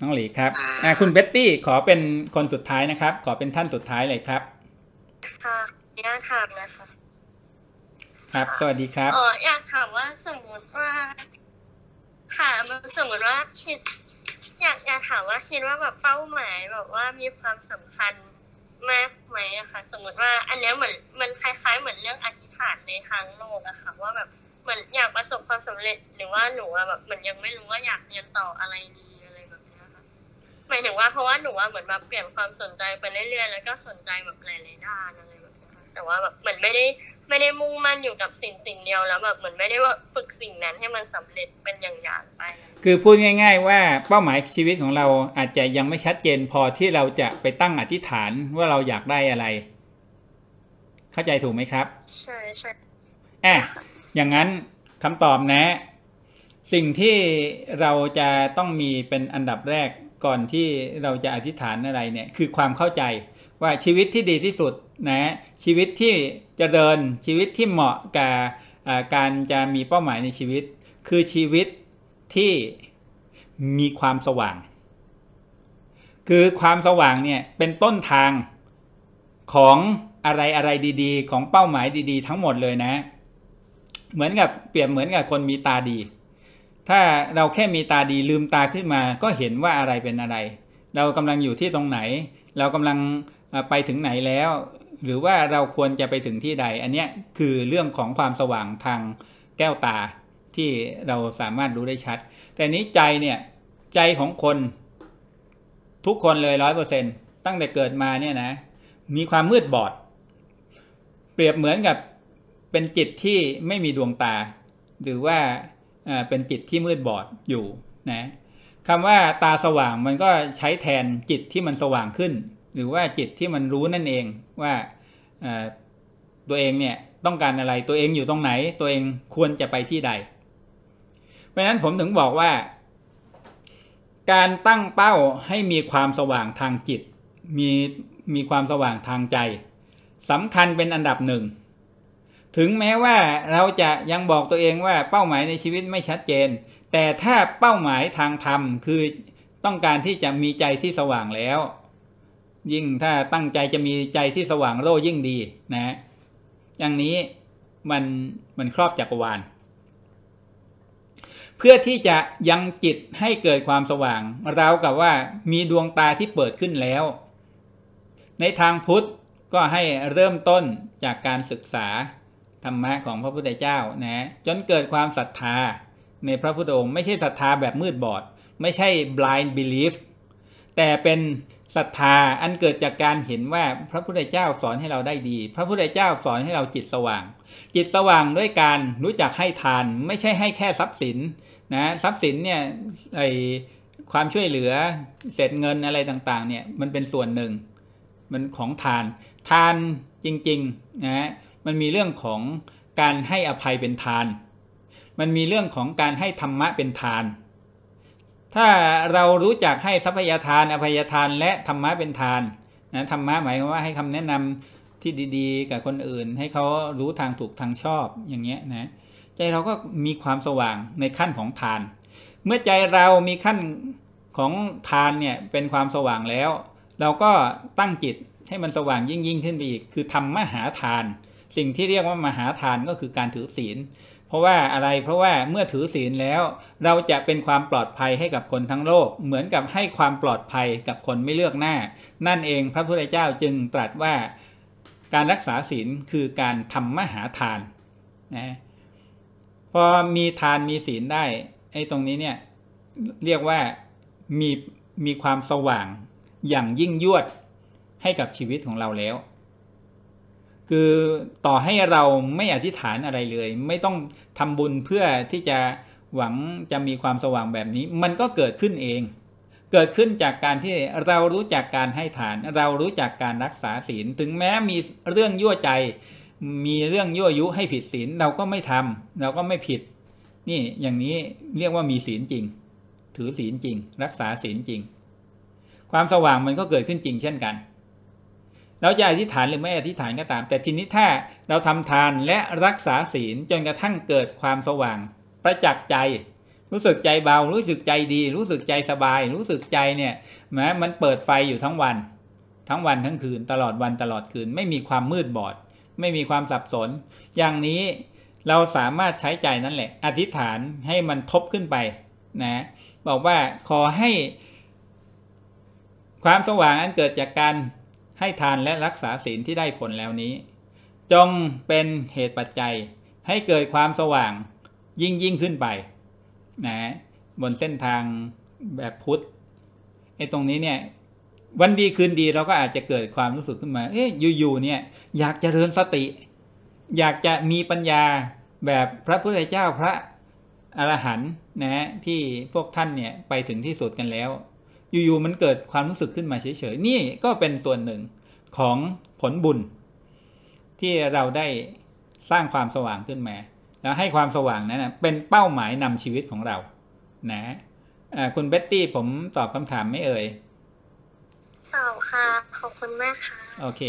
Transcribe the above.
น้องหลีครับอ่าคุณเบ็ตตี้ขอเป็นคนสุดท้ายนะครับ ขอเป็นท่านสุดท้ายเลยครับค่ะอยากถามนะคะครับ สวัสดีครับอ๋ออยากถามว่าสมมติว่าค่ะมันสมมติว่าคิด อยากอยากถามว่าคิดว่าแบบเป้าหมายแบบว่ามีความสำคัญมากไหมอะคะสมมติว่า อันนี้เหมือนมันคล้าย ๆ เหมือนเรื่องอธิษฐานในทางโลกอะค่ะ ว่าแบบเหมือนอยากประสบความสำเร็จ หรือว่าหนูแบบเหมือนยังไม่รู้ว่าอยากเรียนต่ออะไรดีหมายถึงว่าเพราะว่าหนูว่าเหมือนแบบเปลี่ยนความสนใจไปเรื่อยๆแล้วก็สนใจแบบหลายๆด้านอะไรแบบนี้แต่ว่าแบบเหมือนไม่ได้ ไม่ได้มุ่งมั่นอยู่กับสิ่งสิ่งเดียวแล้วแบบเหมือนไม่ได้ว่าฝึกสิ่งนั้นให้มันสำเร็จเป็นอย่างๆไป คือพูดง่ายๆว่าเป้าหมายชีวิตของเราอาจจะยังไม่ชัดเจนพอที่เราจะไปตั้งอธิษฐานว่าเราอยากได้อะไร เข้าใจถูกไหมครับ ใช่ใช่แอะอย่างนั้นคำตอบนะ สิ่งที่เราจะต้องมีเป็นอันดับแรกก่อนที่เราจะอธิษฐานอะไรเนี่ย คือความเข้าใจว่าชีวิตที่ดีที่สุดนะชีวิตที่จะเดินชีวิตที่เหมาะกับการจะมีเป้าหมายในชีวิต คือชีวิตที่มีความสว่าง คือความสว่างเนี่ยเป็นต้นทางของอะไรอะไรดี ๆ ของเป้าหมายดี ๆ ทั้งหมดเลยนะ เหมือนกับเปรียบเหมือนกับคนมีตาดีถ้าเราแค่มีตาดีลืมตาขึ้นมาก็เห็นว่าอะไรเป็นอะไร เรากำลังอยู่ที่ตรงไหน เรากำลังไปถึงไหนแล้ว หรือว่าเราควรจะไปถึงที่ใด อันนี้คือเรื่องของความสว่างทางแก้วตาที่เราสามารถรู้ได้ชัด แต่นี้ใจเนี่ย ใจของคน ทุกคนเลยร้อยเปอร์เซ็นตั้งแต่เกิดมาเนี่ยนะ มีความมืดบอด เปรียบเหมือนกับเป็นจิตที่ไม่มีดวงตา หรือว่าเป็นจิตที่มืดบอดอยู่นะคำว่าตาสว่างมันก็ใช้แทนจิตที่มันสว่างขึ้น หรือว่าจิตที่มันรู้นั่นเองว่าตัวเองเนี่ยต้องการอะไรตัวเองอยู่ตรงไหน ตัวเองควรจะไปที่ใด เพราะนั้นผมถึงบอกว่า การตั้งเป้าให้มีความสว่างทางจิต มีมีความสว่างทางใจสำคัญเป็นอันดับหนึ่งถึงแม้ว่าเราจะยังบอกตัวเองว่าเป้าหมายในชีวิตไม่ชัดเจน แต่ถ้าเป้าหมายทางธรรมคือต้องการที่จะมีใจที่สว่างแล้ว ยิ่งถ้าตั้งใจจะมีใจที่สว่างโลยิ่งดีนะ อย่างนี้มันมันครอบจักรวาลเพื่อที่จะยังจิตให้เกิดความสว่างเรากับว่ามีดวงตาที่เปิดขึ้นแล้ว ในทางพุทธก็ให้เริ่มต้นจากการศึกษาธรรมะของพระพุทธเจ้านะ จนเกิดความศรัทธาในพระพุทธองค์ไม่ใช่ศรัทธาแบบมืดบอด ไม่ใช่ blind belief แต่เป็นศรัทธาอันเกิดจากการเห็นว่าพระพุทธเจ้าสอนให้เราได้ดี พระพุทธเจ้าสอนให้เราจิตสว่าง จิตสว่างด้วยการรู้จักให้ทานไม่ใช่ให้แค่ทรัพย์สินนะ ทรัพย์สินเนี่ยไอความช่วยเหลือเศษเงินอะไรต่าง ๆ เนี่ยมันเป็นส่วนหนึ่งมันของทาน ทานจริง ๆ นะมันมีเรื่องของการให้อภัยเป็นทาน มันมีเรื่องของการให้ธรรมะเป็นทาน ถ้าเรารู้จักให้ทรัพยทาน อภัยทาน และธรรมะเป็นทานนะธรรมะหมายความว่าให้คำแนะนำที่ดีๆ กับคนอื่น ให้เขารู้ทางถูกทางชอบอย่างเงี้ยนะ ใจเราก็มีความสว่างในขั้นของทาน เมื่อใจเรามีขั้นของทานเนี่ยเป็นความสว่างแล้ว เราก็ตั้งจิตให้มันสว่างยิ่งยิ่งขึ้นไปอีก คือทำมหาทานสิ่งที่เรียกว่ามหาทานก็คือการถือศีล เพราะว่าอะไร เพราะว่าเมื่อถือศีลแล้ว เราจะเป็นความปลอดภัยให้กับคนทั้งโลก เหมือนกับให้ความปลอดภัยกับคนไม่เลือกหน้า นั่นเองพระพุทธเจ้าจึงตรัสว่าการรักษาศีลคือการทำมหาทานนะพอมีทานมีศีลได้ไอ้ตรงนี้เนี่ยเรียกว่ามีมีความสว่างอย่างยิ่งยวดให้กับชีวิตของเราแล้วคือต่อให้เราไม่อธิษฐานอะไรเลย ไม่ต้องทำบุญเพื่อที่จะหวังจะมีความสว่างแบบนี้ มันก็เกิดขึ้นเอง เกิดขึ้นจากการที่เรารู้จักการให้ฐานเรารู้จักการรักษาศีล ถึงแม้มีเรื่องยั่วใจ มีเรื่องยั่วยุให้ผิดศีลเราก็ไม่ทำเราก็ไม่ผิด นี่อย่างนี้เรียกว่ามีศีลจริง ถือศีลจริง รักษาศีลจริง ความสว่างมันก็เกิดขึ้นจริง เช่นกันเราจะอธิษฐานหรือไม่อธิษฐานก็ตาม แต่ทีนี้ถ้าเราทำทานและรักษาศีลจนกระทั่งเกิดความสว่าง ประจักษ์ใจ รู้สึกใจเบารู้สึกใจดี รู้สึกใจสบาย รู้สึกใจเนี่ยแม้มันเปิดไฟอยู่ทั้งวัน ทั้งวันทั้งคืนตลอดวันตลอดคืน ไม่มีความมืดบอด ไม่มีความสับสน อย่างนี้เราสามารถใช้ใจนั่นแหละ อธิษฐานให้มันทบขึ้นไปนะบอกว่าขอให้ ความสว่างอันเกิดจากการให้ทานและรักษาศีลที่ได้ผลแล้วนี้ จงเป็นเหตุปัจจัย ให้เกิดความสว่างยิ่งยิ่งขึ้นไป นะ บนเส้นทางแบบพุทธไอ้ตรงนี้เนี่ย วันดีคืนดีเราก็อาจจะเกิดความรู้สึกขึ้นมา เอ๊ยอยู่ๆเนี่ยอยากจะเริญสติ อยากจะมีปัญญาแบบพระพุทธเจ้าพระอรหันต์นะฮะที่พวกท่านเนี่ยไปถึงที่สุดกันแล้วอยู่ๆมันเกิดความรู้สึกขึ้นมาเฉยๆนี่ก็เป็นส่วนหนึ่งของผลบุญที่เราได้สร้างความสว่างขึ้นมาแล้วให้ความสว่างนั้นนะเป็นเป้าหมายนำชีวิตของเรา นะ คุณเบ็ตตี้ผมตอบคำถามไม่เอ่ยตอบค่ะ ขอบคุณมากค่ะโอเค